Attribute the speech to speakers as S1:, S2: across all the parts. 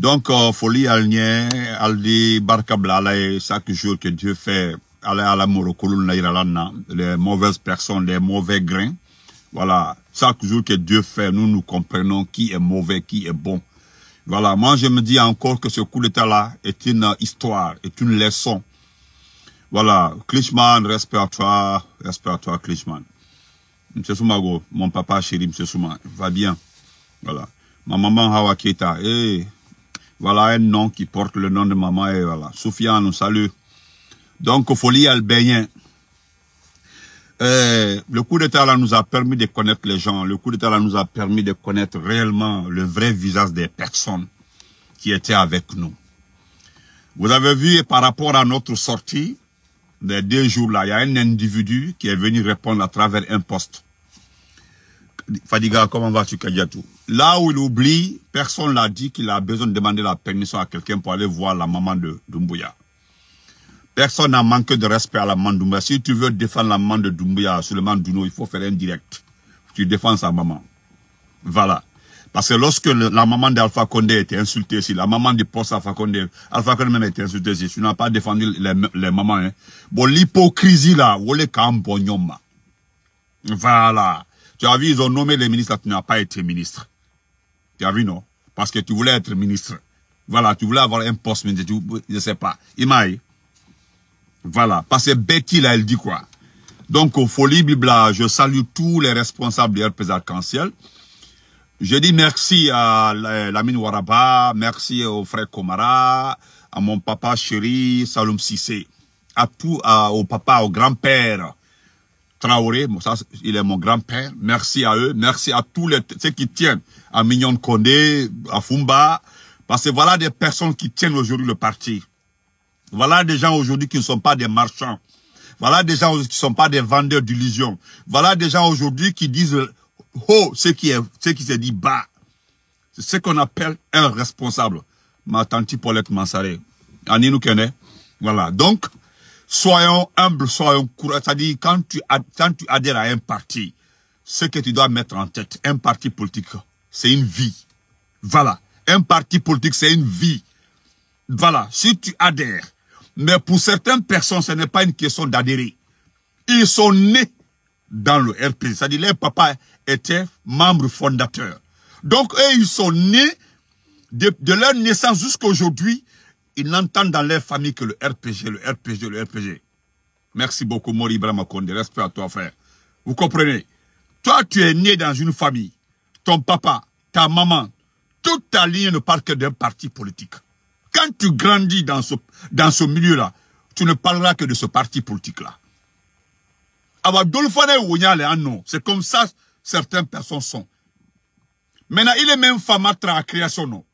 S1: Donc, euh, Folie Alnier, Aldi et chaque jour que Dieu fait, aller à la les mauvaises personnes, les mauvais grains, voilà, chaque jour que Dieu fait, nous nous comprenons qui est mauvais, qui est bon. Voilà, moi je me dis encore que ce coup d'état-là est une histoire, est une leçon. Voilà, Klitschmann, respect respiratoire toi, respect toi Monsieur Soumago, mon papa chéri, Monsieur Souma, va bien. Voilà. Ma maman Hawakita, eh voilà un nom qui porte le nom de maman et voilà. Soufiane, nous salue. Donc, folie albénien. Euh, le coup d'état là nous a permis de connaître les gens. Le coup d'état là nous a permis de connaître réellement le vrai visage des personnes qui étaient avec nous. Vous avez vu par rapport à notre sortie, des deux jours là, il y a un individu qui est venu répondre à travers un poste. Fadiga, comment vas-tu, Kadiatou Là où il oublie, personne l'a dit qu'il a besoin de demander la permission à quelqu'un pour aller voir la maman de Doumbouya. Personne n'a manqué de respect à la maman de Doumbouya. Si tu veux défendre la maman de Doumbouya, le mandouno, il faut faire un direct. Tu défends sa maman. Voilà. Parce que lorsque la maman d'Alpha Condé était insultée ici, la maman de poste Alpha Condé, Alpha Condé même était insultée ici, tu n'as pas défendu les, les mamans. Hein. Bon, l'hypocrisie là, voilà. Voilà. Tu as vu, ils ont nommé les ministres, tu n'as pas été ministre. Tu as vu, non Parce que tu voulais être ministre. Voilà, tu voulais avoir un poste, ministre, je je sais pas. Imaï. Voilà. Parce que Betty, là, elle dit quoi Donc, au Folie Bibla, je salue tous les responsables de RPS Arc-en-Ciel. Je dis merci à Lamine Waraba, merci au frère Komara, à mon papa chéri, Saloum Sissé, à tout, au papa, au grand-père, Traoré, il est mon grand-père. Merci à eux. Merci à tous les, ceux qui tiennent. À Mignon Condé, à Fumba. Parce que voilà des personnes qui tiennent aujourd'hui le parti. Voilà des gens aujourd'hui qui ne sont pas des marchands. Voilà des gens qui ne sont pas des vendeurs d'illusions. Voilà des gens aujourd'hui qui disent oh, ce qui est, qui se dit bas. C'est ce qu'on appelle un responsable. Ma tante Paulette Mansaré. Aninou Kené. Voilà. Donc, Soyons humbles, soyons courageux. C'est-à-dire, quand tu, adhères à un parti, ce que tu dois mettre en tête, un parti politique, c'est une vie. Voilà. Un parti politique, c'est une vie. Voilà. Si tu adhères. Mais pour certaines personnes, ce n'est pas une question d'adhérer. Ils sont nés dans le RP, C'est-à-dire, leur papa était membre fondateur. Donc, eux, ils sont nés de, de leur naissance jusqu'à aujourd'hui. Ils n'entendent dans leur famille que le RPG, le RPG, le RPG. Merci beaucoup, Mori Konde. Respect à toi, frère. Vous comprenez Toi, tu es né dans une famille. Ton papa, ta maman, toute ta ligne ne parle que d'un parti politique. Quand tu grandis dans ce, dans ce milieu-là, tu ne parleras que de ce parti politique-là. Ah c'est comme ça certaines personnes sont. Maintenant, il est même femme à son nom.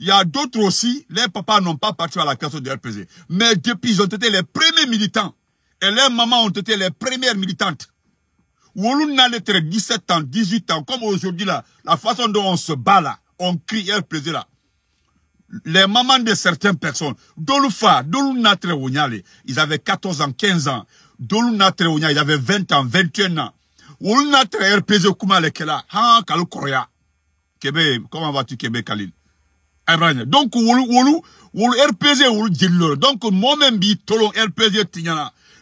S1: Il y a d'autres aussi, les papas n'ont pas parti à la casse de RPZ. Mais depuis, ils ont été les premiers militants. Et les mamans ont été les premières militantes. allait l'être 17 ans, 18 ans, comme aujourd'hui là, la façon dont on se bat là, on crie RPZ là. Les mamans de certaines personnes, Dolufa, ils avaient 14 ans, 15 ans. ils avaient 20 ans, 21 ans. Wolouna RPG lesquels Lekela, Han Korea. comment vas-tu Québec Khalil donc wolu wolu wolu rpg wolu donc moi-même bi rpg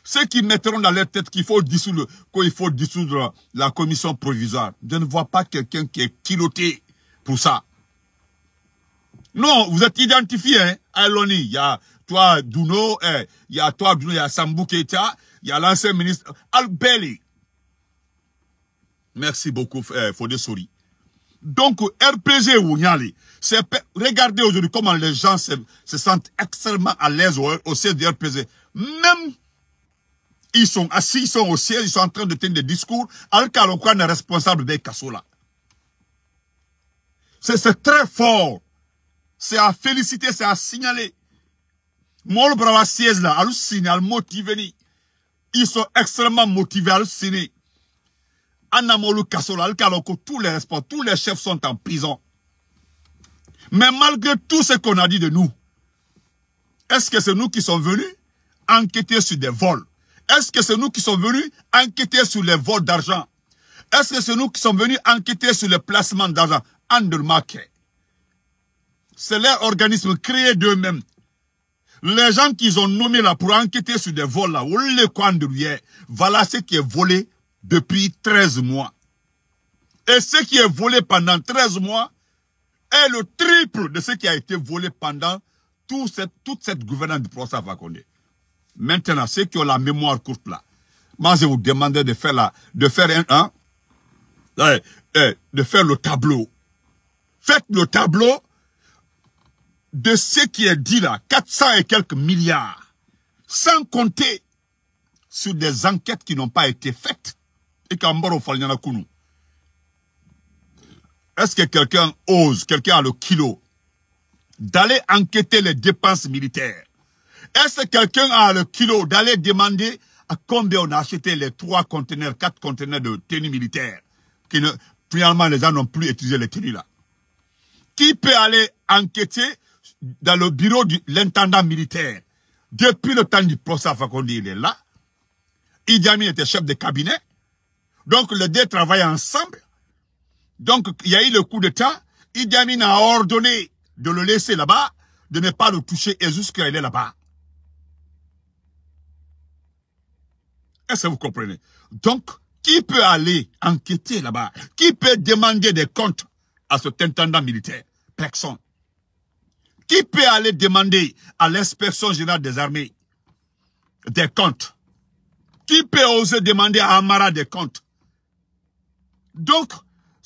S1: ceux qui mettront dans leur tête qu'il faut dissoudre qu'il faut dissoudre la commission provisoire je ne vois pas quelqu'un qui est piloté pour ça non vous êtes identifié hein, il y a toi Duno eh, il y a toi Duno il y a Sambou il y a l'ancien ministre Albeli merci beaucoup eh, donc RPG Wunyali Regardez aujourd'hui comment les gens se, sentent extrêmement à l'aise au, siège Même ils sont assis, ils sont au siège, ils sont en train de tenir des discours, alors est responsable des cassola. C'est très fort. C'est à féliciter, c'est à signaler. Ils sont extrêmement motivés, hallucinés. Anna tous les responsables, tous les chefs sont en prison. Mais malgré tout ce qu'on a dit de nous, est-ce que c'est nous qui sommes venus enquêter sur des vols Est-ce que c'est nous qui sommes venus enquêter sur les vols d'argent Est-ce que c'est nous qui sommes venus enquêter sur les placements d'argent C'est leur organisme créé d'eux-mêmes. Les gens qu'ils ont nommés là pour enquêter sur des vols là, Voilà ce qui est volé depuis 13 mois. Et ce qui est volé pendant 13 mois, est le triple de ce qui a été volé pendant toute cette, gouvernance du procès Fakonde. Maintenant, ceux qui ont la mémoire courte là, moi je vous demandais de faire la, de faire un, hein, eh, de faire le tableau. Faites le tableau de ce qui est dit là, 400 et quelques milliards, sans compter sur des enquêtes qui n'ont pas été faites. Et qu'Ambaro au Kounou, est-ce que quelqu'un ose, quelqu'un a le kilo d'aller enquêter les dépenses militaires Est-ce que quelqu'un a le kilo d'aller demander à combien on a acheté les trois conteneurs, quatre conteneurs de tenues militaires qui ne, Finalement, les gens n'ont plus utilisé les tenues là. Qui peut aller enquêter dans le bureau de l'intendant militaire depuis le temps du procès Fakonde, il est là. Idi Amin était chef de cabinet. Donc les deux travaillent ensemble. Donc, il y a eu le coup d'État. Amin a ordonné de le laisser là-bas, de ne pas le toucher et jusqu'à il est là-bas. Est-ce que vous comprenez Donc, qui peut aller enquêter là-bas Qui peut demander des comptes à cet intendant militaire Personne. Qui peut aller demander à l'inspection générale des armées des comptes Qui peut oser demander à Amara des comptes Donc,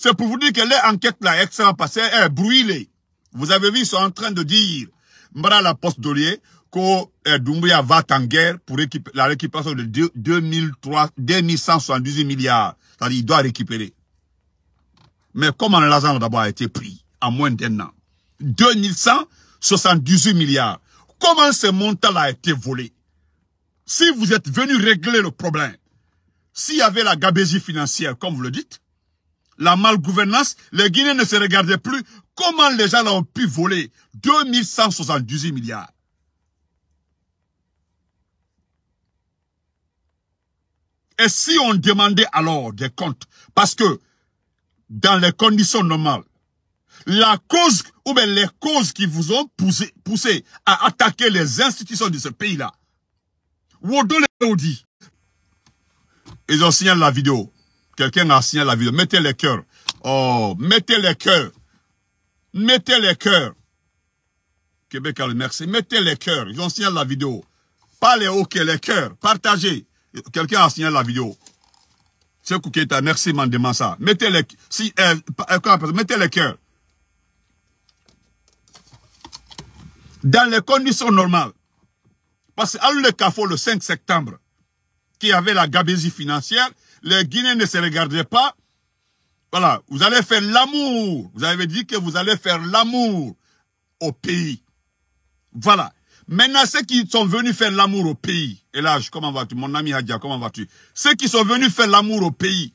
S1: c'est pour vous dire que l'enquête-là, excellent passé, est brûlée. Vous avez vu, ils sont en train de dire, Mbra la poste d'Olier, que eh, Doumbouya va en guerre pour la récupération de 2178 milliards. C'est-à-dire, il doit récupérer. Mais comment l'argent d'abord a été pris en moins d'un an 2178 milliards. Comment ce montant-là a été volé Si vous êtes venu régler le problème, s'il y avait la gabésie financière, comme vous le dites, la malgouvernance, les Guinéens ne se regardaient plus. Comment les gens l'ont pu voler 2178 milliards. Et si on demandait alors des comptes, parce que dans les conditions normales, la cause ou bien les causes qui vous ont poussé, à attaquer les institutions de ce pays-là, Wodo ils ont signé la vidéo, Quelqu'un a signé la vidéo. Mettez les cœurs. Oh, mettez les cœurs. Mettez les cœurs. Québec a le merci. Mettez les cœurs. Ils ont signé la vidéo. Parlez les OK, les cœurs. Partagez. Quelqu'un a signé la vidéo. C'est qui merci demande ça. Mettez les, si, euh, euh, ça. mettez les cœurs. Dans les conditions normales. Parce qu'à e le CAFO, le 5 septembre, qui avait la gabésie financière, les Guinéens ne se regardaient pas. Voilà, vous allez faire l'amour. Vous avez dit que vous allez faire l'amour au pays. Voilà. Maintenant, ceux qui sont venus faire l'amour au pays, et là, comment vas-tu, mon ami Hadja, comment vas-tu Ceux qui sont venus faire l'amour au pays,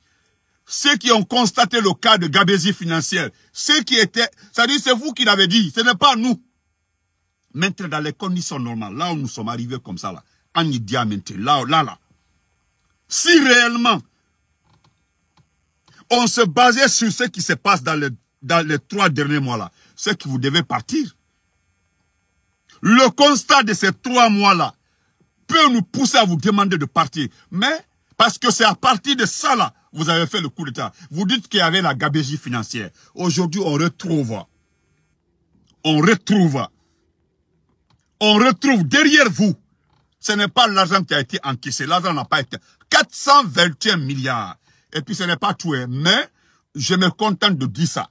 S1: ceux qui ont constaté le cas de gabésie financière, ceux qui étaient, c'est-à-dire c'est vous qui l'avez dit, ce n'est pas nous. Maintenant, dans les conditions normales, là où nous sommes arrivés comme ça, là, en diamètre. là, là, là, si réellement on se basait sur ce qui se passe dans, les trois derniers mois-là. Ce qui vous devez partir. Le constat de ces trois mois-là peut nous pousser à vous demander de partir. Mais, parce que c'est à partir de ça, là, vous avez fait le coup d'État. Vous dites qu'il y avait la gabégie financière. Aujourd'hui, on retrouve, on retrouve, on retrouve derrière vous. Ce n'est pas l'argent qui a été encaissé. L'argent n'a pas été. 421 milliards et puis ce n'est pas tout. Hein. Mais je me contente de dire ça.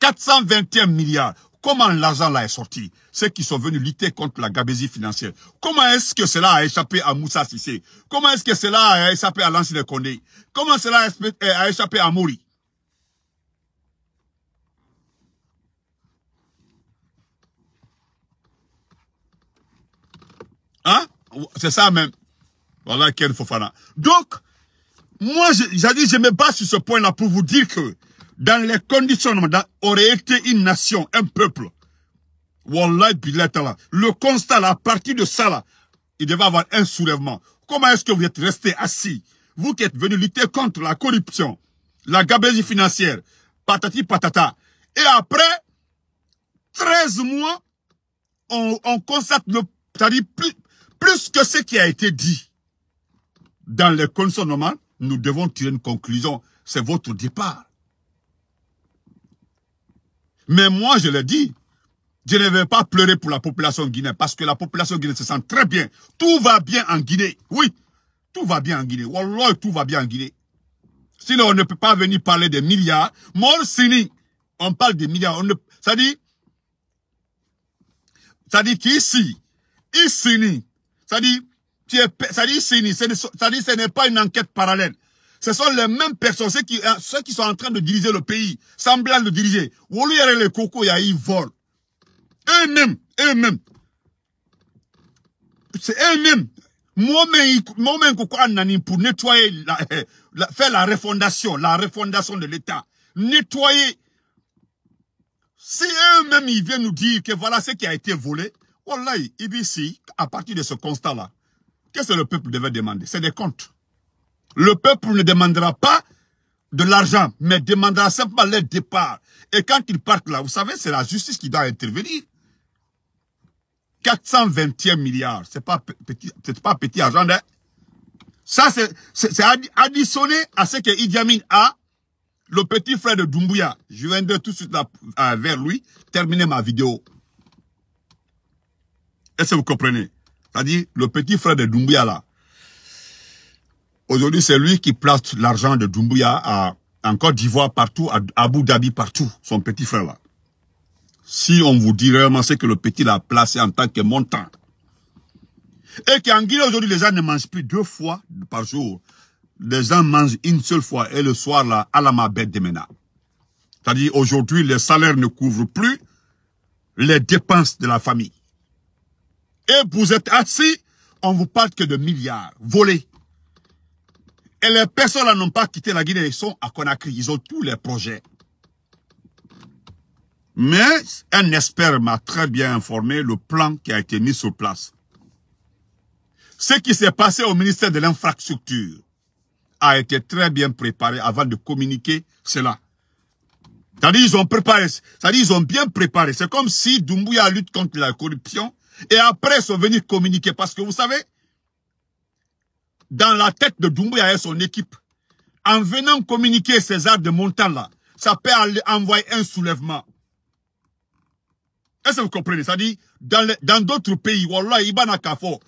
S1: 421 milliards. Comment l'argent là est sorti Ceux qui sont venus lutter contre la gabésie financière. Comment est-ce que cela a échappé à Moussa Sissé Comment est-ce que cela a échappé à l'ancien Condé Comment cela a échappé à Mori Hein C'est ça même. Voilà Ken Fofana. Donc, moi, j'ai dit, je me bats sur ce point-là pour vous dire que dans les conditions, dans, aurait été une nation, un peuple. le constat, là, à partir de ça, il devait avoir un soulèvement. Comment est-ce que vous êtes resté assis Vous qui êtes venu lutter contre la corruption, la gabésie financière, patati patata. Et après 13 mois, on, constate le, plus, plus que ce qui a été dit dans les conditions normales nous devons tirer une conclusion. C'est votre départ. Mais moi, je le dis, je ne vais pas pleurer pour la population guinéenne parce que la population guinéenne se sent très bien. Tout va bien en Guinée. Oui, tout va bien en Guinée. Wallah, tout va bien en Guinée. Sinon, on ne peut pas venir parler des milliards. Morsini, on parle des milliards. On Ça dit, ça dit qu'ici, ici, ça dit, ça dit ce n'est pas une enquête parallèle. Ce sont les mêmes personnes, ceux qui, euh, ceux qui sont en train de diriger le pays, semblant de diriger. y les a ils volent. Eux-mêmes, eux-mêmes. C'est eux-mêmes. Moi-même, pour nettoyer, euh, la, faire la refondation, la refondation de l'État. Nettoyer. Si eux-mêmes, ils viennent nous dire que voilà ce qui a été volé, Wallahi, IBC, à partir de ce constat-là, Qu'est-ce que le peuple devait demander C'est des comptes. Le peuple ne demandera pas de l'argent, mais demandera simplement leur départ. Et quand ils partent là, vous savez, c'est la justice qui doit intervenir. 421 milliards, c'est pas pas petit argent, hein. Ça, c'est additionné à ce que Idi Amin a, le petit frère de Doumbouya. Je viendrai tout de suite euh, vers lui, terminer ma vidéo. Est-ce que vous comprenez c'est-à-dire le petit frère de Doumbouya là. Aujourd'hui, c'est lui qui place l'argent de Doumbouya à, en Côte d'Ivoire partout, à Abu Dhabi partout, son petit frère là. Si on vous dit réellement ce que le petit l'a placé en tant que montant, et qu'en Guinée aujourd'hui, les gens ne mangent plus deux fois par jour. Les gens mangent une seule fois et le soir là, à la mabette de Mena. C'est-à-dire aujourd'hui, les salaires ne couvrent plus les dépenses de la famille. Et vous êtes assis, on vous parle que de milliards volés. Et les personnes là n'ont pas quitté la Guinée, ils sont à Conakry, ils ont tous les projets. Mais un expert m'a très bien informé le plan qui a été mis sur place. Ce qui s'est passé au ministère de l'infrastructure a été très bien préparé avant de communiquer cela. C'est-à-dire ils ont préparé, cest à ils ont bien préparé. C'est comme si Doumbouya lutte contre la corruption et après, ils sont venus communiquer. Parce que vous savez, dans la tête de Doumbouya et son équipe, en venant communiquer ces arts de montagne-là, ça peut envoyer un soulèvement. Est-ce que vous comprenez Ça dit, dans d'autres pays, Wallah, Ibana Kafo,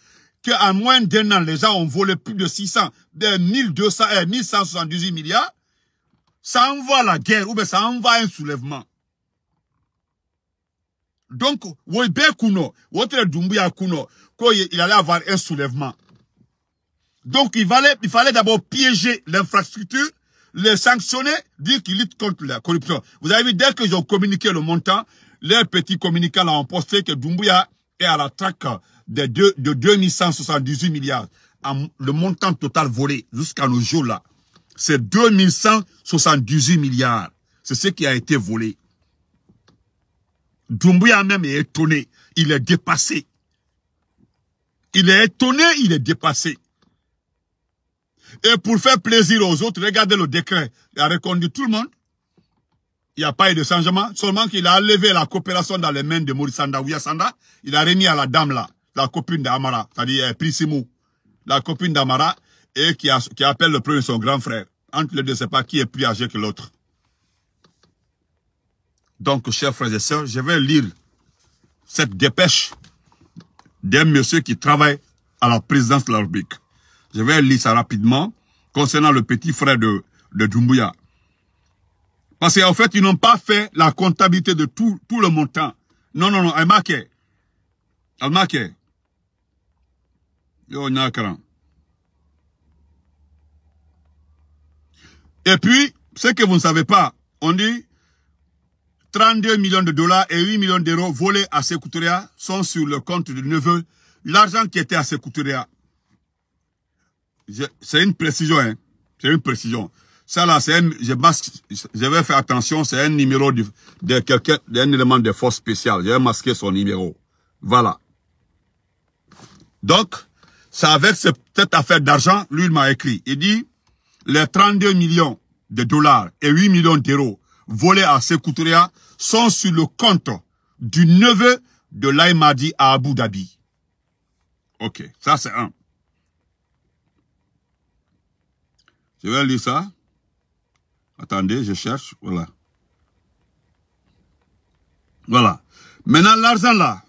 S1: qu'en moins d'un an, les gens ont volé plus de 600, de 1200, 1178 euh, milliards, ça envoie la guerre, ou ça envoie un soulèvement. Donc, Dumbuya Kuno, il allait avoir un soulèvement. Donc, il fallait, il fallait d'abord piéger l'infrastructure, les sanctionner, dire qu'ils luttent contre la corruption. Vous avez vu, dès qu'ils ont communiqué le montant, les petits communicants l'ont posté que Dumbuya est à la traque de, de 2178 milliards. Le montant total volé jusqu'à nos jours là, c'est 2178 milliards. C'est ce qui a été volé. Doumbouya même est étonné. Il est dépassé. Il est étonné, il est dépassé. Et pour faire plaisir aux autres, regardez le décret. Il a reconduit tout le monde. Il n'y a pas eu de changement. Seulement qu'il a enlevé la coopération dans les mains de Maurice Sanda, Il a remis à la dame là, la copine d'Amara, c'est-à-dire eh, Prissimou, la copine d'Amara, et qui, qui appelle le premier son grand frère. Entre les deux, c'est pas qui est plus âgé que l'autre. Donc, chers frères et sœurs, je vais lire cette dépêche d'un monsieur qui travaille à la présidence de Je vais lire ça rapidement concernant le petit frère de, de Parce qu'en fait, ils n'ont pas fait la comptabilité de tout, tout le montant. Non, non, non, elle marquait. Elle marquait. Et puis, ce que vous ne savez pas, on dit, 32 millions de dollars et 8 millions d'euros volés à Secoutria sont sur le compte du neveu. L'argent qui était à Sekouteria, c'est une précision, hein. C'est une précision. Ça là, c'est je, je vais faire attention, c'est un numéro de, quelqu'un, d'un élément de force spéciale. Je vais masquer son numéro. Voilà. Donc, ça avec cette affaire d'argent, lui, il m'a écrit. Il dit, les 32 millions de dollars et 8 millions d'euros volés à Secoutria, sont sur le compte du neveu de l'Aïmadi à Abu Dhabi. Ok, ça c'est un. Je vais lire ça. Attendez, je cherche. Voilà. Voilà. Maintenant, l'argent là,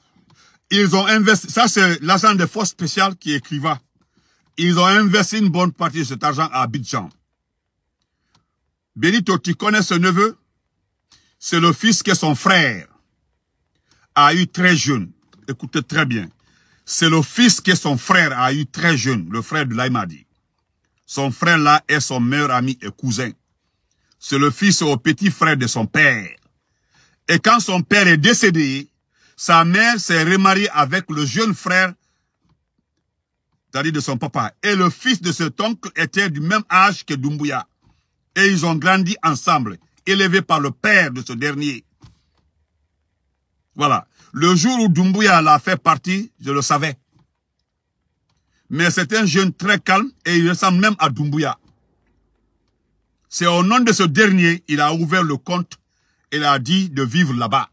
S1: ils ont investi. Ça, c'est l'argent des forces spéciales qui écriva. Ils ont investi une bonne partie de cet argent à Abidjan. Benito, tu connais ce neveu c'est le fils que son frère a eu très jeune. Écoutez très bien. C'est le fils que son frère a eu très jeune, le frère de l'Aïmadi. Son frère là est son meilleur ami et cousin. C'est le fils au petit frère de son père. Et quand son père est décédé, sa mère s'est remariée avec le jeune frère, cest de son papa. Et le fils de cet oncle était du même âge que Dumbuya. Et ils ont grandi ensemble élevé par le père de ce dernier. Voilà. Le jour où Dumbuya l'a fait partie, je le savais. Mais c'est un jeune très calme et il ressemble même à Dumbuya. C'est au nom de ce dernier, il a ouvert le compte. Il a dit de vivre là-bas.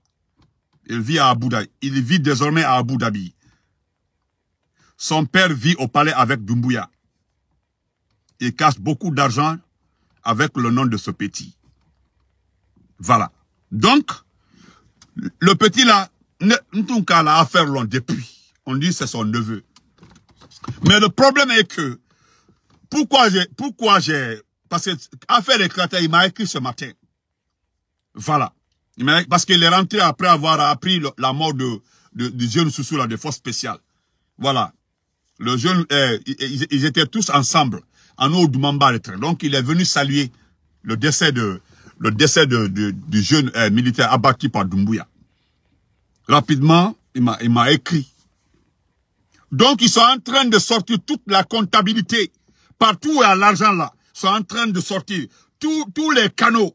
S1: Il vit à Abu Dhabi. Il vit désormais à Abu Dhabi. Son père vit au palais avec Dumbuya. Il cache beaucoup d'argent avec le nom de ce petit. Voilà. Donc, le petit là, en la l'affaire affaire depuis. On dit c'est son neveu. Mais le problème est que, pourquoi j'ai, pourquoi j'ai, parce que affaire éclatée, il m'a écrit ce matin. Voilà. parce qu'il est rentré après avoir appris la mort de, de, du jeune Soussou, là, de force spéciale. Voilà. Le jeune, euh, ils, étaient tous ensemble, en haut du Mamba, Donc, il est venu saluer le décès de, le décès du jeune euh, militaire abattu par Dumbuya. Rapidement, il m'a écrit. Donc, ils sont en train de sortir toute la comptabilité. Partout où il y a l'argent là, ils sont en train de sortir. tous les canaux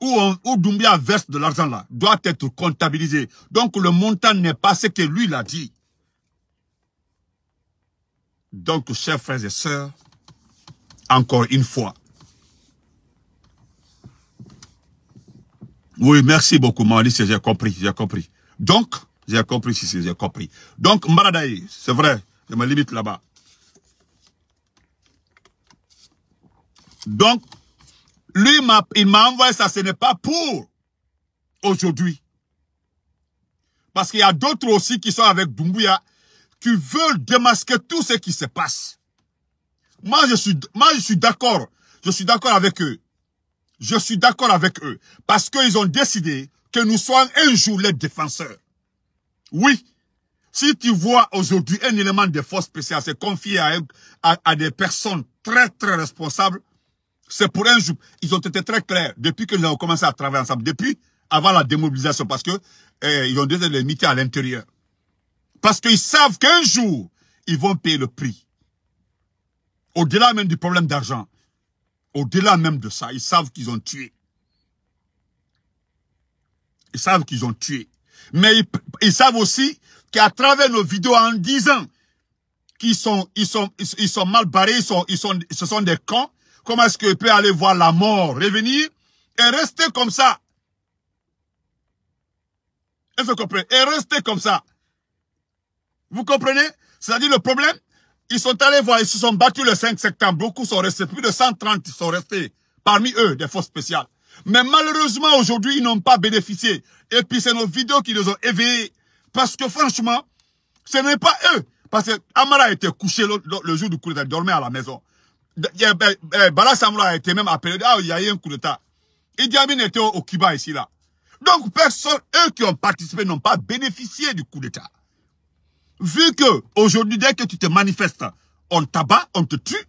S1: où, hein, Doumbouya verse de l'argent là doit être comptabilisé. Donc, le montant n'est pas ce que lui l'a dit. Donc, chers frères et sœurs, encore une fois, Oui, merci beaucoup, si j'ai compris, j'ai compris. Donc, j'ai compris, si, j'ai compris. Donc, Maradaï, c'est vrai, je me limite là-bas. Donc, lui, il m'a envoyé ça, ce n'est pas pour aujourd'hui. Parce qu'il y a d'autres aussi qui sont avec Doumbouya, qui veulent démasquer tout ce qui se passe. Moi, je suis, moi, je suis d'accord. Je suis d'accord avec eux je suis d'accord avec eux. Parce qu'ils ont décidé que nous soyons un jour les défenseurs. Oui, si tu vois aujourd'hui un élément de force spéciale se confier à, des personnes très, très responsables, c'est pour un jour. Ils ont été très clairs depuis que nous avons commencé à travailler ensemble, depuis avant la démobilisation, parce que eh, ils ont déjà les limités à l'intérieur. Parce qu'ils savent qu'un jour, ils vont payer le prix. Au-delà même du problème d'argent. Au-delà même de ça, ils savent qu'ils ont tué. Ils savent qu'ils ont tué. Mais ils, savent aussi qu'à travers nos vidéos en disant qu'ils sont, ils sont, ils sont mal barrés, ils sont, ils sont, ce sont des camps, comment est-ce qu'ils peuvent aller voir la mort, revenir et rester comme ça Est-ce que vous comprenez Et rester comme ça. Vous comprenez C'est-à-dire le problème, ils sont allés voir, ils se sont battus le 5 septembre. Beaucoup sont restés, plus de 130 sont restés. Parmi eux, des forces spéciales. Mais malheureusement, aujourd'hui, ils n'ont pas bénéficié. Et puis, c'est nos vidéos qui les ont éveillés. Parce que franchement, ce n'est pas eux. Parce que Amara été couché le, jour du coup d'État, dormait à la maison. Ben, ben, Bala Samoura a été même appelé, ah, il y a eu un coup d'État. Idi était au, au Cuba ici, là. Donc, personne, eux qui ont participé n'ont pas bénéficié du coup d'État vu que aujourd'hui, dès que tu te manifestes, on t'abat, on te tue.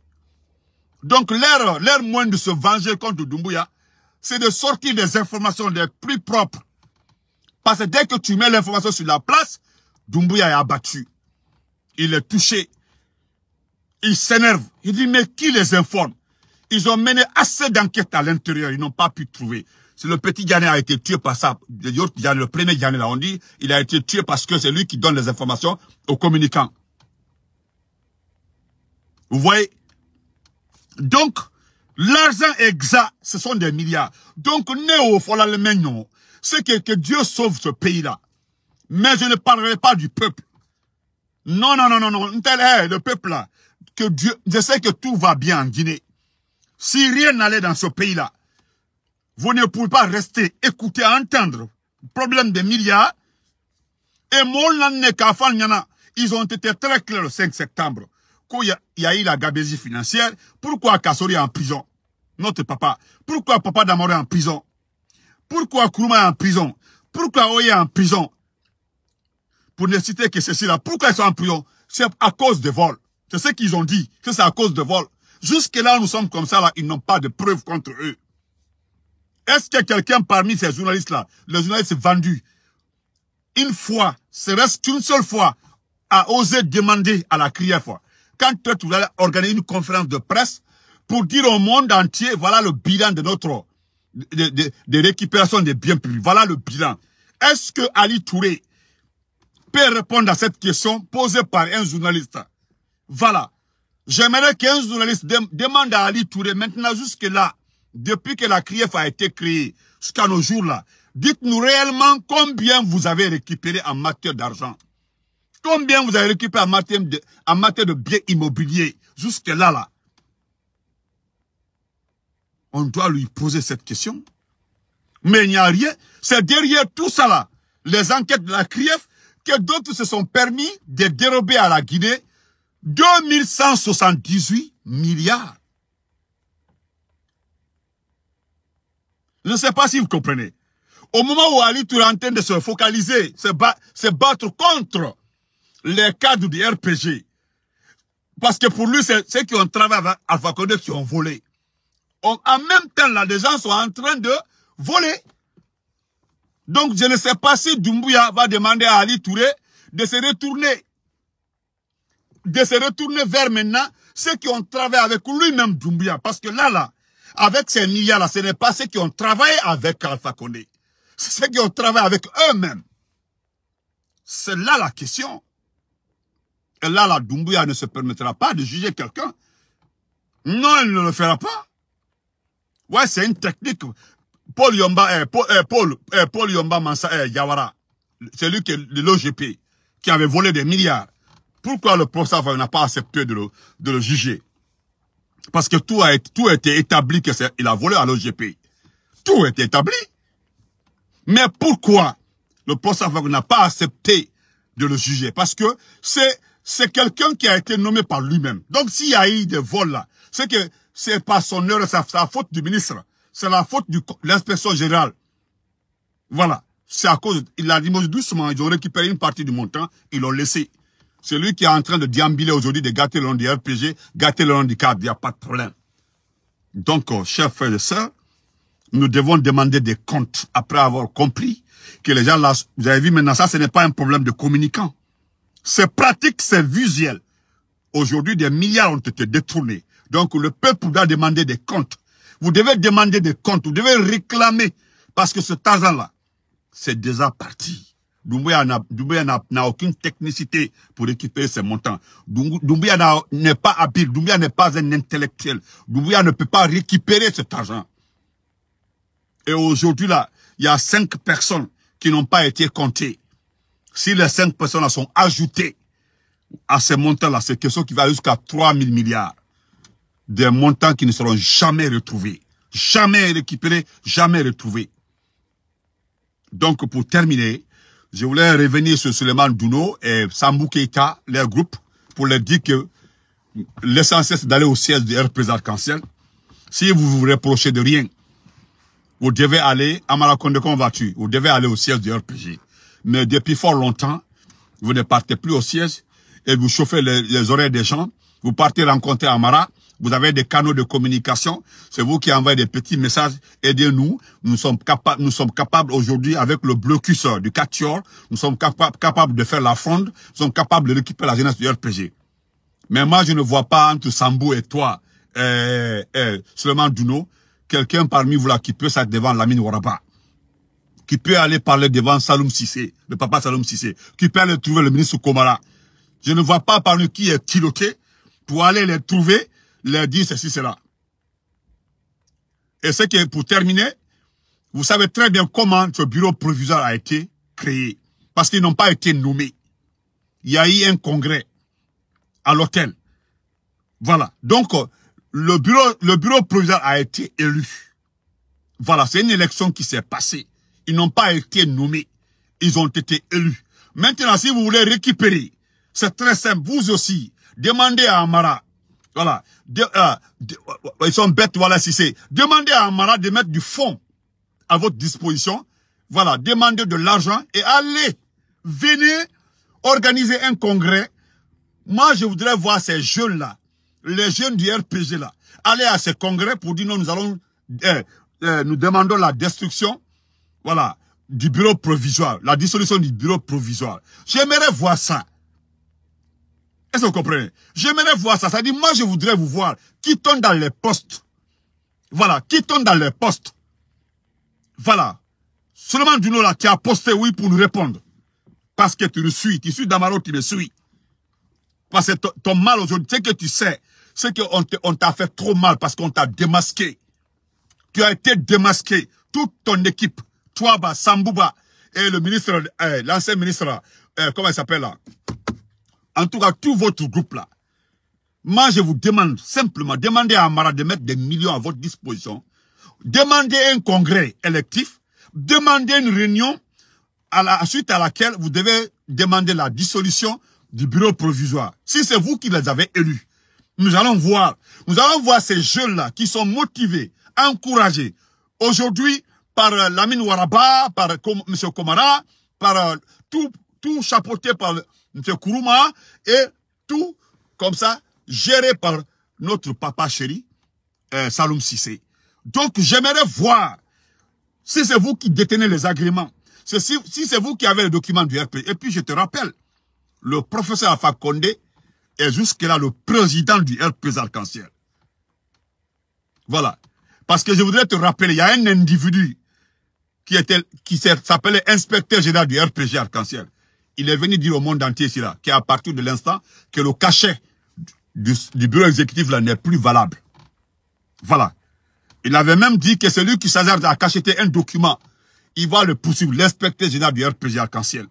S1: Donc l'air, l'air moyen de se venger contre Doumbouya, c'est de sortir des informations les plus propres. Parce que dès que tu mets l'information sur la place, Doumbouya est abattu. Il est touché. Il s'énerve. Il dit, mais qui les informe Ils ont mené assez d'enquêtes à l'intérieur. Ils n'ont pas pu trouver. C'est le petit Ghanéen a été tué par ça. Le premier Ghanéen, là, on dit, il a été tué parce que c'est lui qui donne les informations aux communicants. Vous voyez Donc, l'argent exact, ce sont des milliards. Donc, néo, l'Allemagne, c'est que, que Dieu sauve ce pays-là. Mais je ne parlerai pas du peuple. Non, non, non, non, non. le peuple là. Que Dieu, je sais que tout va bien en Guinée. Si rien n'allait dans ce pays-là, vous ne pouvez pas rester, écouter, entendre. Problème des milliards. Et mon ils ont été très clairs le 5 septembre. Quand il y a eu la gabésie financière, pourquoi Kassori est en prison Notre papa. Pourquoi papa Damore est en prison Pourquoi Kourma est en prison Pourquoi Oye est en prison Pour ne citer que ceci-là. Pourquoi ils sont en prison C'est à cause de vol. C'est ce qu'ils ont dit. C'est à cause de vol. Jusque-là, nous sommes comme ça, là. Ils n'ont pas de preuves contre eux. Est-ce que quelqu'un parmi ces journalistes-là, le journaliste vendu, une fois, serait-ce qu'une seule fois, a osé demander à la CRIEF, quand tu as organiser une conférence de presse pour dire au monde entier, voilà le bilan de notre, de, de, récupération des biens publics, voilà le bilan. Est-ce que Ali Touré peut répondre à cette question posée par un journaliste Voilà. J'aimerais qu'un journaliste demande à Ali Touré, maintenant jusque-là, depuis que la CRIEF a été créée jusqu'à nos jours-là, dites-nous réellement combien vous avez récupéré en matière d'argent. Combien vous avez récupéré en matière de, en matière de biens immobiliers jusque-là, là. On doit lui poser cette question. Mais il n'y a rien. C'est derrière tout ça, là, les enquêtes de la CRIEF, que d'autres se sont permis de dérober à la Guinée 2178 milliards. Je ne sais pas si vous comprenez. Au moment où Ali Touré est en train de se focaliser, se, battre contre les cadres du RPG, parce que pour lui, c'est ceux qui ont travaillé avec Alpha Condé qui ont volé. en même temps, là, des gens sont en train de voler. Donc, je ne sais pas si Dumbuya va demander à Ali Touré de se retourner, de se retourner vers maintenant ceux qui ont travaillé avec lui-même Dumbuya. Parce que là, là, avec ces milliards-là, ce n'est pas ceux qui ont travaillé avec Alpha Condé. C'est ceux qui ont travaillé avec eux-mêmes. C'est là la question. Et là, la Doumbouya ne se permettra pas de juger quelqu'un. Non, elle ne le fera pas. Ouais, c'est une technique. Paul Yomba, eh, Paul, eh, eh, Mansa, Yawara, c'est lui qui est l'OGP, qui avait volé des milliards. Pourquoi le procès n'a pas accepté de le juger parce que tout a, tout été établi qu'il a volé à l'OGP. Tout a été établi. Mais pourquoi le procureur n'a pas accepté de le juger Parce que c'est c'est quelqu'un qui a été nommé par lui-même. Donc s'il y a eu des vols là, c'est que c'est pas son heure, c'est la faute du ministre, c'est la faute de l'inspection générale. Voilà, c'est à cause, il a dit doucement, ils ont récupéré une partie du montant, ils l'ont laissé. Celui qui est en train de diambiler aujourd'hui, de gâter le nom du RPG, gâter le nom du cadre, il n'y a pas de problème. Donc, euh, chers frères et sœurs, nous devons demander des comptes après avoir compris que les gens là, vous avez vu maintenant, ça, ce n'est pas un problème de communicant. C'est pratique, c'est visuel. Aujourd'hui, des milliards ont été détournés. Donc, le peuple doit demander des comptes. Vous devez demander des comptes, vous devez réclamer, parce que cet argent-là, c'est déjà parti. Doumbouya n'a aucune technicité pour récupérer ces montants. Doumbouya n'est pas habile, Doumbouya n'est pas un intellectuel. Doumbouya ne peut pas récupérer cet argent. Et aujourd'hui, là, il y a cinq personnes qui n'ont pas été comptées. Si les cinq personnes sont ajoutées à ces montants-là, c'est quelque chose qui va jusqu'à 3 000 milliards. Des montants qui ne seront jamais retrouvés. Jamais récupérés, jamais retrouvés. Donc, pour terminer, je voulais revenir sur Suleiman Douno et Sambou Keita, leur groupe, pour leur dire que l'essentiel, c'est d'aller au siège du RPG arc en Si vous vous reprochez de rien, vous devez aller à Malakondeko va tuer, vous devez aller au siège du RPG. Mais depuis fort longtemps, vous ne partez plus au siège et vous chauffez les, les oreilles des gens, vous partez rencontrer Amara, vous avez des canaux de communication, c'est vous qui envoyez des petits messages, aidez-nous. Nous sommes capables, nous sommes capables aujourd'hui avec le blocus euh, du 4 nous sommes capables de faire la fronde, nous sommes capables de récupérer la jeunesse du RPG. Mais moi, je ne vois pas entre Sambou et toi, euh, euh, seulement Duno, quelqu'un parmi vous là qui peut s'être devant Lamine Waraba, qui peut aller parler devant Saloum Sissé, le papa Saloum Sissé, qui peut aller trouver le ministre Komara. Je ne vois pas parmi qui est piloté pour aller les trouver leur dit ceci, cela. Et ce qui est pour terminer, vous savez très bien comment ce bureau provisoire a été créé. Parce qu'ils n'ont pas été nommés. Il y a eu un congrès à l'hôtel. Voilà. Donc, euh, le bureau, le bureau provisoire a été élu. Voilà, c'est une élection qui s'est passée. Ils n'ont pas été nommés. Ils ont été élus. Maintenant, si vous voulez récupérer, c'est très simple. Vous aussi, demandez à Amara voilà. Euh, euh, euh, ils sont bêtes, voilà, si c'est. Demandez à Amara de mettre du fond à votre disposition. Voilà, demandez de l'argent et allez, venez organiser un congrès. Moi, je voudrais voir ces jeunes-là, les jeunes du RPG-là, aller à ce congrès pour dire non, nous allons, nous demandons la destruction, voilà, du bureau provisoire, la dissolution du bureau provisoire. J'aimerais voir ça. Est-ce que vous comprenez J'aimerais voir ça. Ça dit, moi, je voudrais vous voir qui tombe dans les postes. Voilà, qui tombe dans les postes. Voilà. Seulement Duno là qui a posté oui pour nous répondre. Parce que tu le suis, tu suis Damaro, tu me suis. Parce que ton, mal aujourd'hui, ce que tu sais, c'est qu'on t'a fait trop mal parce qu'on t'a démasqué. Tu as été démasqué. Toute ton équipe, toi, Sambouba, et le ministre, euh, l'ancien ministre, euh, comment il s'appelle là en tout cas, tout votre groupe là. Moi, je vous demande simplement, demandez à Amara de mettre des millions à votre disposition. Demandez un congrès électif. Demandez une réunion à la suite à laquelle vous devez demander la dissolution du bureau provisoire. Si c'est vous qui les avez élus, nous allons voir. Nous allons voir ces jeunes-là qui sont motivés, encouragés. Aujourd'hui, par euh, Lamine Waraba, par euh, M. Komara, par euh, tout, tout chapeauté par M. Kourouma, et tout comme ça, géré par notre papa chéri, euh, Saloum Sissé. Donc, j'aimerais voir si c'est vous qui détenez les agréments, si, c'est vous qui avez les documents du RP. Et puis, je te rappelle, le professeur Afa Condé est jusque-là le président du RP Arc-en-Ciel. Voilà. Parce que je voudrais te rappeler, il y a un individu qui qui s'appelait inspecteur général du RPG Arc-en-Ciel il est venu dire au monde entier cela, qu'à partir de l'instant que le cachet du, bureau exécutif là n'est plus valable. Voilà. Il avait même dit que celui qui s'agirait à cacheter un document, il va le poursuivre, l'inspecteur général du RPG Arc-en-Ciel.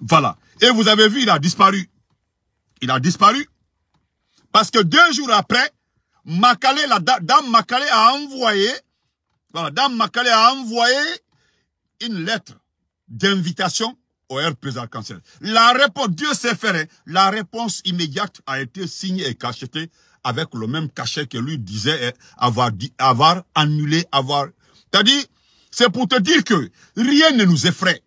S1: Voilà. Et vous avez vu, il a disparu. Il a disparu. Parce que deux jours après, la dame Macalé a envoyé, voilà, dame Makale a envoyé une lettre d'invitation au RPJ arc-en-ciel. La réponse, Dieu s'est fait, hein. la réponse immédiate a été signée et cachetée avec le même cachet que lui disait hein, avoir, dit, avoir annulé, avoir... C'est-à-dire, c'est pour te dire que rien ne nous effraie.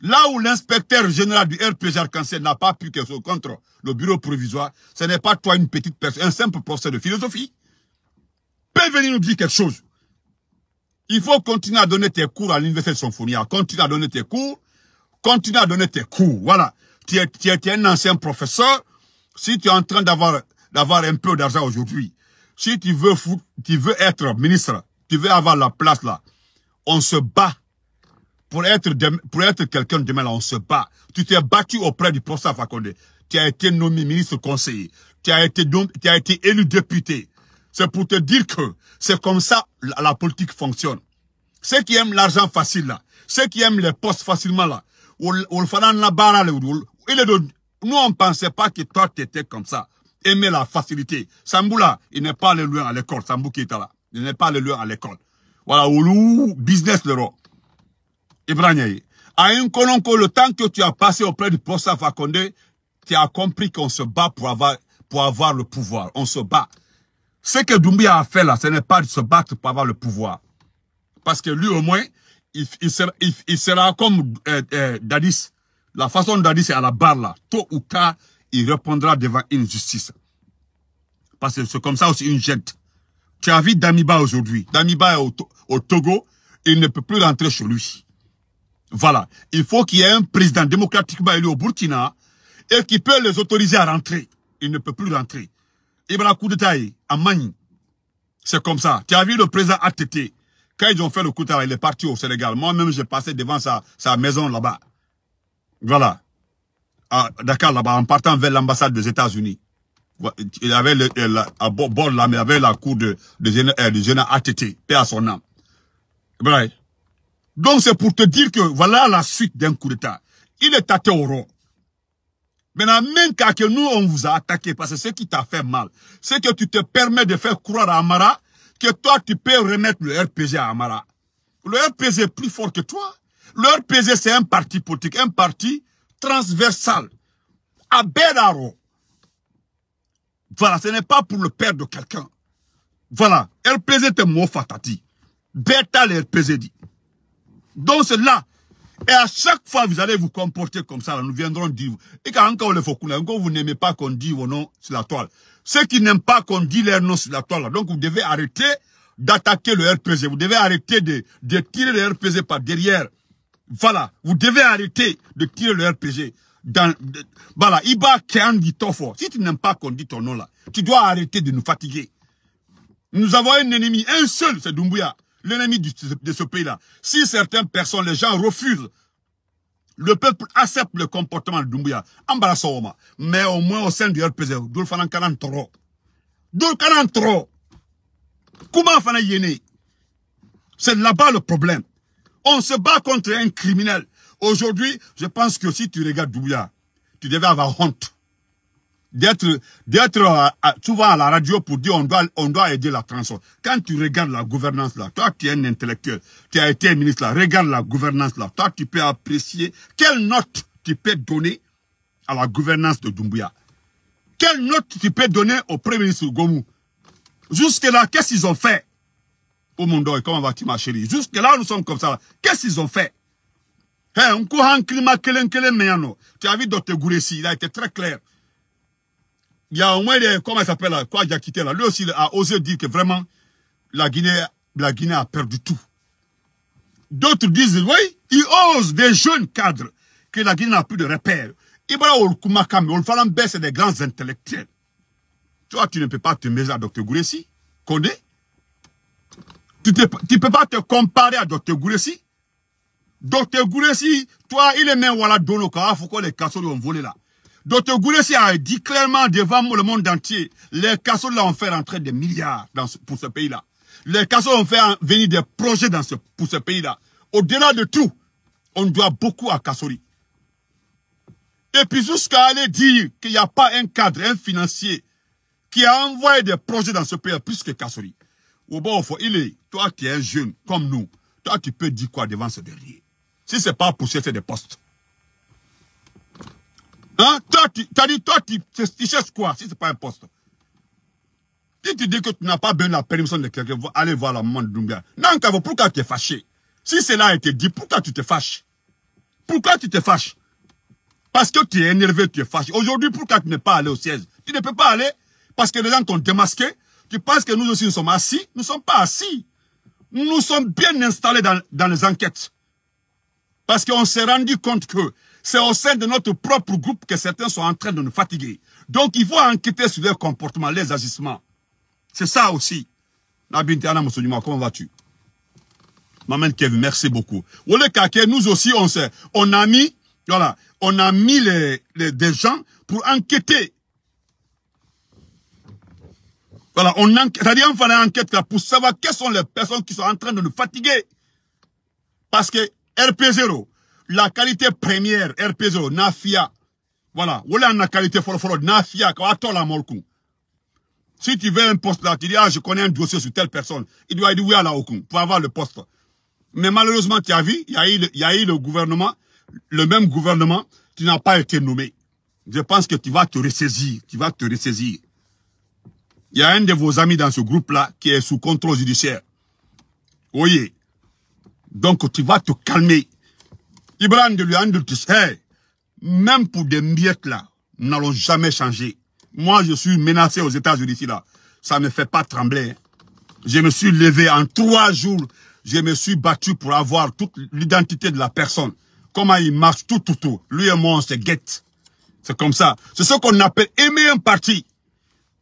S1: Là où l'inspecteur général du RPG Arc-en-Ciel n'a pas pu que contre le bureau provisoire, ce n'est pas toi une petite personne, un simple professeur de philosophie. Peut venir nous dire quelque chose. Il faut continuer à donner tes cours à l'université de Sonfonia, continuer à donner tes cours Continue à donner tes cours. Voilà. Tu es, un ancien professeur. Si tu es en train d'avoir d'avoir un peu d'argent aujourd'hui, si tu veux tu veux être ministre, tu veux avoir la place là, on se bat pour être pour être quelqu'un demain là, on se bat. Tu t'es battu auprès du professeur Fakonde. Tu as été nommé ministre conseiller. Tu as été tu as été élu député. C'est pour te dire que c'est comme ça la politique fonctionne. Ceux qui aiment l'argent facile là, ceux qui aiment les postes facilement là, nous, on ne pensait pas que toi, tu étais comme ça. Aimer la facilité. Samboula, il n'est pas allé loin à l'école. Sambou qui est là. Il n'est pas allé loin à l'école. Voilà, ou business le roi. Ibrahim à le temps que tu as passé auprès du professeur Fakonde, tu as compris qu'on se bat pour avoir, pour avoir le pouvoir. On se bat. Ce que Doumbia a fait là, ce n'est pas de se battre pour avoir le pouvoir. Parce que lui, au moins, il, sera, comme euh, euh, Dadis. La façon de Dadis est à la barre là. Tôt ou tard, il répondra devant une justice. Parce que c'est comme ça aussi une jette. Tu as vu Damiba aujourd'hui. Damiba est au, Togo. Il ne peut plus rentrer chez lui. Voilà. Il faut qu'il y ait un président démocratiquement élu au Burkina et qui peut les autoriser à rentrer. Il ne peut plus rentrer. l'a coup de taille, à C'est comme ça. Tu as vu le président ATT. Quand ils ont fait le coup il est parti au Sénégal. Moi-même, j'ai passé devant sa, maison là-bas. Voilà. À Dakar, là-bas, en partant vers l'ambassade des États-Unis. Il avait le, euh, à bord là, mais avait la cour de, de, euh, de, ATT, paix son âme. Donc, c'est pour te dire que voilà la suite d'un coup d'État. Il est tâté au rond. Maintenant, même quand nous, on vous a attaqué, parce que ce qui t'a fait mal, c'est que tu te permets de faire croire à Amara que toi, tu peux remettre le RPG à Amara. Le RPG est plus fort que toi. Le RPG, c'est un parti politique, un parti transversal. À Bédaro. Voilà, ce n'est pas pour le père de quelqu'un. Voilà, RPG c'est mot fatati. Beta le RPG dit. Donc c'est là. Et à chaque fois, vous allez vous comporter comme ça. nous viendrons dire. Et quand encore le vous n'aimez pas qu'on dise vos noms sur la toile. Ceux qui n'aiment pas qu'on dit leur nom sur la toile, donc vous devez arrêter d'attaquer le RPG. Vous devez arrêter de, tirer le RPG par derrière. Voilà, vous devez arrêter de tirer le RPG. Dans, voilà, Iba Si tu n'aimes pas qu'on dit ton nom là, tu dois arrêter de nous fatiguer. Nous avons un ennemi, un seul, c'est Dumbuya, l'ennemi de ce pays-là. Si certaines personnes, les gens refusent le peuple accepte le comportement de Doumbouya. au Mais au moins au sein du RPZ, d'où fanan toro. D'où Comment fanan yéné? C'est là-bas le problème. On se bat contre un criminel. Aujourd'hui, je pense que si tu regardes Doumbouya, tu devais avoir honte d'être d'être euh, souvent à la radio pour dire on doit on doit aider la transition. Quand tu regardes la gouvernance là, toi qui es un intellectuel, tu as été ministre là, regarde la gouvernance là, toi tu peux apprécier quelle note tu peux donner à la gouvernance de Doumbouya. Quelle note tu peux donner au premier ministre Gomu Jusque-là, qu'est-ce qu'ils ont fait Au oh, monde, comment vas-tu ma chérie Jusque-là, nous sommes comme ça. Qu'est-ce qu'ils ont fait hein, climat Tu as vu Dr Gouressi il a été très clair il y a au moins comment il s'appelle là, quoi, quitté là, lui aussi a osé dire que vraiment, la Guinée, la Guinée a perdu tout. D'autres disent, oui, ils osent des jeunes cadres que la Guinée n'a plus de repères. Ibra Olkumakame, Olfalambe, c'est des grands intellectuels. Toi, tu ne peux pas te mettre à Dr. Gouressi, Condé. Tu ne peux pas te comparer à Dr. Gouressi. Dr. Gouressi, toi, il est même, voilà, Dono, cas faut les casseroles ont volé là. Goulessi a dit clairement devant le monde entier, les cassos ont fait rentrer des milliards dans pour ce pays-là. Les cassos ont fait venir des projets dans ce, pour ce pays-là. Au-delà de tout, on doit beaucoup à Kassori. Et puis jusqu'à aller dire qu'il n'y a pas un cadre, un financier qui a envoyé des projets dans ce pays plus que Kassori. Au bon, il est, toi qui es un jeune comme nous, toi tu peux dire quoi devant ce dernier Si ce n'est pas pour chercher des postes. Hein? Toi, tu as dit, toi, tu, cherches quoi si ce n'est pas un poste Si tu dis que tu n'as pas besoin de la permission de quelqu'un, allez voir la maman de Doumbia. Non, pourquoi tu es fâché Si cela a été dit, pourquoi tu te fâches Pourquoi tu te fâches Parce que tu es énervé, tu es fâché. Aujourd'hui, pourquoi tu n'es pas allé au siège Tu ne peux pas aller parce que les gens t'ont démasqué. Tu penses que nous aussi, nous sommes assis Nous ne sommes pas assis. Nous sommes bien installés dans, dans les enquêtes. Parce qu'on s'est rendu compte que c'est au sein de notre propre groupe que certains sont en train de nous fatiguer. Donc, il faut enquêter sur leurs comportements, leurs agissements. C'est ça aussi. Nabintiana Moussoudima, comment vas-tu Maman Kev, merci beaucoup. nous aussi, on sait, on a mis, voilà, on a mis les, des gens pour enquêter. Voilà, on enquête, c'est-à-dire on une enquête pour savoir quelles sont les personnes qui sont en train de nous fatiguer. Parce que RP0, la qualité première RPZO Nafia, voilà voilà la qualité la si tu veux un poste là tu dis ah je connais un dossier sur telle personne il doit dire oui à la okun pour avoir le poste mais malheureusement tu as vu il y a eu y a eu le gouvernement le même gouvernement tu n'as pas été nommé je pense que tu vas te ressaisir tu vas te ressaisir il y a un de vos amis dans ce groupe là qui est sous contrôle judiciaire voyez donc tu vas te calmer Ibrahim de lui a même pour des miettes là, nous n'allons jamais changer. Moi, je suis menacé aux États-Unis là. Ça ne me fait pas trembler. Hein. Je me suis levé en trois jours. Je me suis battu pour avoir toute l'identité de la personne. Comment il marche, tout, tout, tout. Lui et moi, on se guette. C'est comme ça. C'est ce qu'on appelle aimer un parti.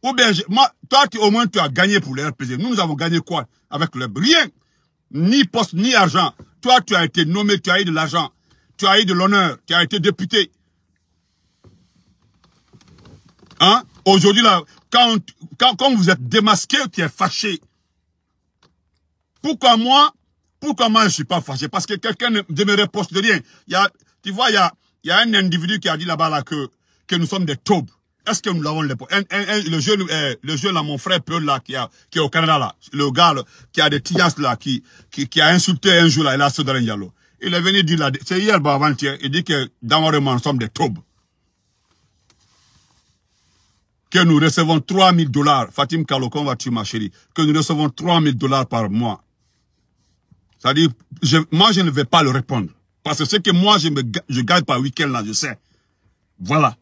S1: Ou bien, moi, toi, au moins, tu as gagné pour les RPG. Nous, nous avons gagné quoi Avec le rien. Ni poste, ni argent. Toi, tu as été nommé, tu as eu de l'argent tu as eu de l'honneur, tu as été député. Hein? Aujourd'hui, là, quand, quand, vous êtes démasqué, tu es fâché. Pourquoi moi, pourquoi moi je ne suis pas fâché? Parce que quelqu'un ne me reproche de rien. y a, tu vois, il y a, un individu qui a dit là-bas, là, que, que nous sommes des taubes. Est-ce que nous l'avons le jeune euh, le jeune là mon frère Peul, là qui est au Canada là le gars qui a des tias, là qui, qui a insulté un jour là dans un dialogue. Il est venu dire, c'est hier, avant-hier, il dit que dans nous sommes des taubes. Que nous recevons 3 000 dollars. Fatim Kalokon va tu ma chérie. Que nous recevons 3 000 dollars par mois. C'est-à-dire, moi, je ne vais pas le répondre. Parce que ce que moi, je, je gagne par week-end, là, je sais. Voilà.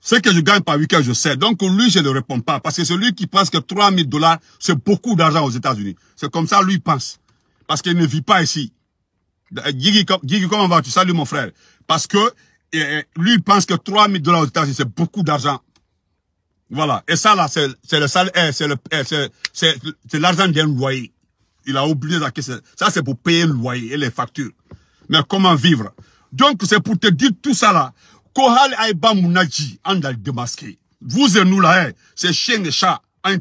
S1: Ce que je gagne par week-end, je sais. Donc, lui, je ne réponds pas. Parce que celui qui pense que 3 000 dollars, c'est beaucoup d'argent aux États-Unis. C'est comme ça, lui, pense. Parce qu'il ne vit pas ici. Guigui, comment vas-tu Salut mon frère. Parce que eh, eh, lui, il pense que 3000 dollars aux états c'est beaucoup d'argent. Voilà. Et ça, là, c'est le salaire, c'est le, eh, c'est l'argent d'un loyer. Il a oublié la Ça, c'est pour payer le loyer et les factures. Mais comment vivre? Donc, c'est pour te dire tout ça, là. Kohal Andal Vous et nous, là, c'est chien et chat, hein,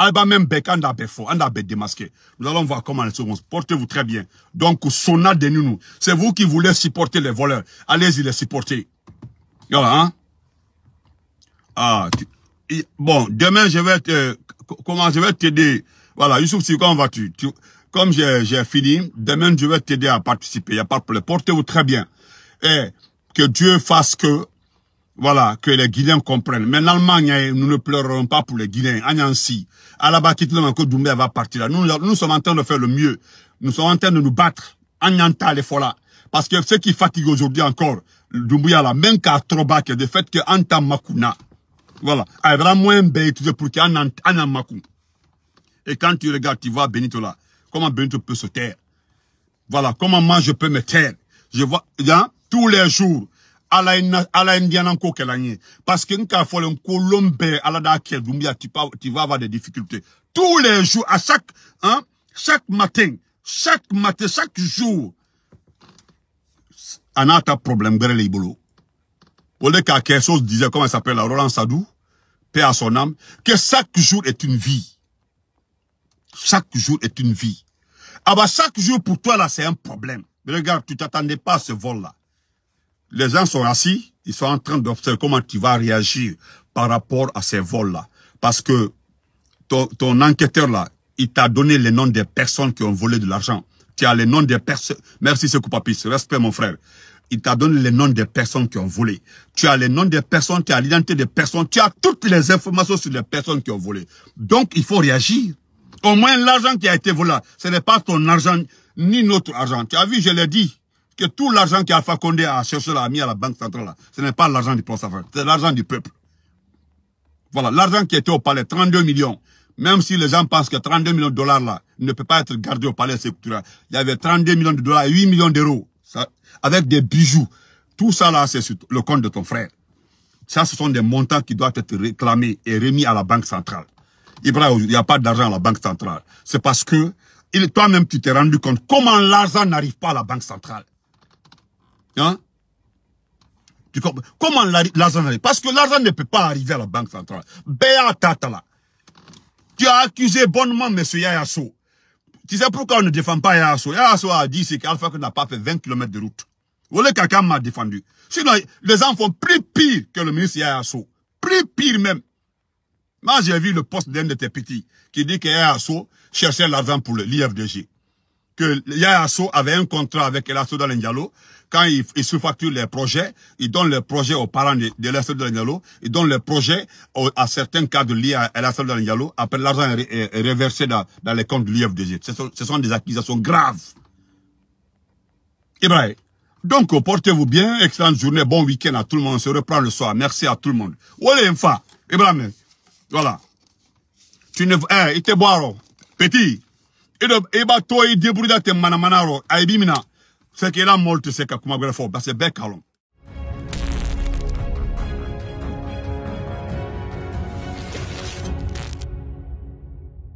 S1: Alba même anda démasqué. Nous allons voir comment les secondes. Portez-vous très bien. Donc, sonna de nous. C'est vous qui voulez supporter les voleurs. Allez-y les supporter. Voilà, hein? Ah, bon, demain, je vais te, comment je vais t'aider. Voilà, Youssouf, comment vas-tu? Comme j'ai fini, demain, je vais t'aider à participer. Il n'y a pas de problème. Portez-vous très bien. Et que Dieu fasse que voilà, que les Guinéens comprennent. Mais en Allemagne, hein, nous ne pleurerons pas pour les Guinéens. la Alaba là que Doumbé va partir là. Nous, nous sommes en train de faire le mieux. Nous sommes en train de nous battre. Agnanta, les là. Parce que ce qui fatigue aujourd'hui encore, Doumbouya la même qu'à Trobak, de fait que Anta Makuna. Voilà. Il y moins de pour qu'Anna Makuna. Et quand tu regardes, tu vois Benito là. Comment Benito peut se taire? Voilà. Comment moi je peux me taire? Je vois, hein, tous les jours, ala ye encore qu'elle a ye parce que n faut fɔlen colombe ala d'a quel dunbiya tu vas avoir des difficultés tous les jours à chaque hein, chaque matin chaque matin chaque jour a ta problème gré les boulots. bolo o de quelque chose disait comment s'appelle la Roland Sadou paix à son âme que chaque jour est une vie chaque jour est une vie ah bah chaque jour pour toi là c'est un problème mais regarde tu t'attendais pas à ce vol là les gens sont assis, ils sont en train d'observer comment tu vas réagir par rapport à ces vols-là. Parce que ton, ton enquêteur-là, il t'a donné les noms des personnes qui ont volé de l'argent. Tu as les noms des personnes. Merci Sekou Papis, respect mon frère. Il t'a donné les noms des personnes qui ont volé. Tu as les noms des personnes, tu as l'identité des personnes, tu as toutes les informations sur les personnes qui ont volé. Donc, il faut réagir. Au moins, l'argent qui a été volé, ce n'est pas ton argent ni notre argent. Tu as vu, je l'ai dit que tout l'argent qu'Alpha Condé a cherché a mis à la Banque centrale, là, ce n'est pas l'argent du prof c'est l'argent du peuple. Voilà, l'argent qui était au palais, 32 millions. Même si les gens pensent que 32 millions de dollars là ne peut pas être gardé au palais il y avait 32 millions de dollars 8 millions d'euros avec des bijoux. Tout ça là, c'est sur le compte de ton frère. Ça, ce sont des montants qui doivent être réclamés et remis à la Banque centrale. il n'y a pas d'argent à la Banque centrale. C'est parce que toi-même, tu t'es rendu compte comment l'argent n'arrive pas à la Banque centrale. Hein? Comment l'argent arrive? Parce que l'argent ne peut pas arriver à la banque centrale. Tu as accusé bonnement M. Yayasso. Tu sais pourquoi on ne défend pas Yayasso? Yayasso a dit qu'Alpha n'a pas fait 20 km de route. que quelqu'un m'a défendu. Sinon, les gens font plus pire que le ministre Yayasso. Plus pire même. Moi, j'ai vu le poste d'un de tes petits qui dit que Yayasso cherchait l'argent pour l'IFDG. Que Yayasso avait un contrat avec Elasso dans quand ils, ils facturent les projets, ils donnent les projets aux parents de, de l'Estelle de ils donnent les projets à certains cadres liés à, à l'Estelle de après l'argent est, reversé dans, dans les comptes de l'IFDG. Ce, ce sont des accusations graves. Ibrahim, donc, portez-vous bien. Excellente journée. Bon week-end à tout le monde. On se reprend le soir. Merci à tout le monde. Voilà, Mfa. Ibrahim. Voilà. Tu ne, eh, il te Petit. Et bah toi, il débrouille dans tes manamanaro. Aïbimina. fɛkɛ i la molte tɛ se ka kuma wɛrɛ fɔ parce que bɛɛ